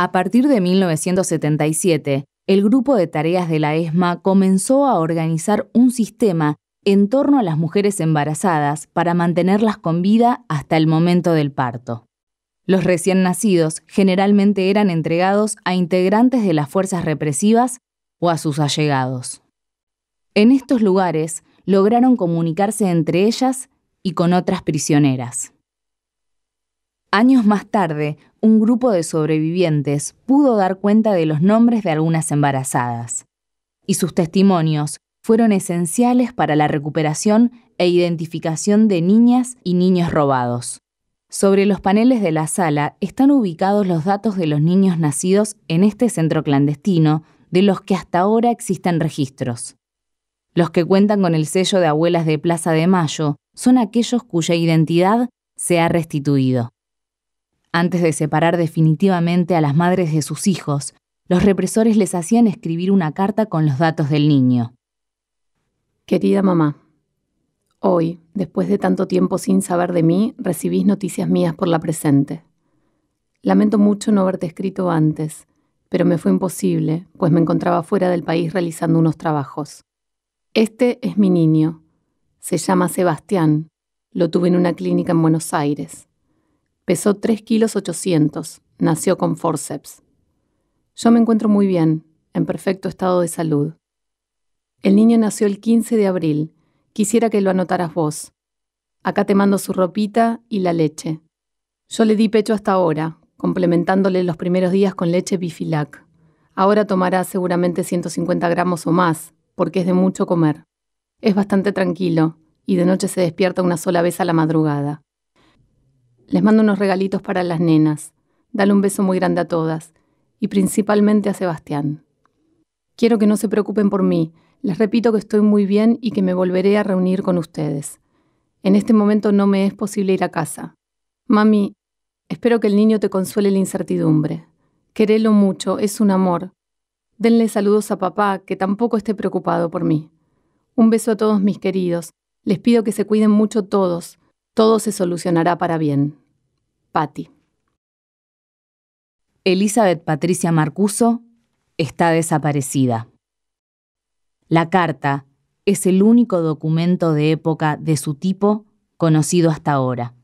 A partir de 1977, el grupo de tareas de la ESMA comenzó a organizar un sistema en torno a las mujeres embarazadas para mantenerlas con vida hasta el momento del parto. Los recién nacidos generalmente eran entregados a integrantes de las fuerzas represivas o a sus allegados. En estos lugares lograron comunicarse entre ellas y con otras prisioneras. Años más tarde, un grupo de sobrevivientes pudo dar cuenta de los nombres de algunas embarazadas, y sus testimonios fueron esenciales para la recuperación e identificación de niñas y niños robados. Sobre los paneles de la sala están ubicados los datos de los niños nacidos en este centro clandestino, de los que hasta ahora existen registros. Los que cuentan con el sello de abuelas de Plaza de Mayo son aquellos cuya identidad se ha restituido. Antes de separar definitivamente a las madres de sus hijos, los represores les hacían escribir una carta con los datos del niño. Querida mamá, hoy, después de tanto tiempo sin saber de mí, recibís noticias mías por la presente. Lamento mucho no haberte escrito antes, pero me fue imposible, pues me encontraba fuera del país realizando unos trabajos. Este es mi niño. Se llama Sebastián. Lo tuve en una clínica en Buenos Aires. Pesó 3 kilos 800. Nació con forceps. Yo me encuentro muy bien, en perfecto estado de salud. El niño nació el 15 de abril. Quisiera que lo anotaras vos. Acá te mando su ropita y la leche. Yo le di pecho hasta ahora, complementándole los primeros días con leche bifilac. Ahora tomará seguramente 150 gramos o más, porque es de mucho comer. Es bastante tranquilo y de noche se despierta una sola vez a la madrugada. Les mando unos regalitos para las nenas. Dale un beso muy grande a todas, y principalmente a Sebastián. Quiero que no se preocupen por mí. Les repito que estoy muy bien y que me volveré a reunir con ustedes. En este momento no me es posible ir a casa. Mami, espero que el niño te consuele la incertidumbre. Querélo mucho, es un amor. Denle saludos a papá, que tampoco esté preocupado por mí. Un beso a todos mis queridos. Les pido que se cuiden mucho todos. Todo se solucionará para bien. Patti. Elizabeth Patricia Marcuso está desaparecida. La carta es el único documento de época de su tipo conocido hasta ahora.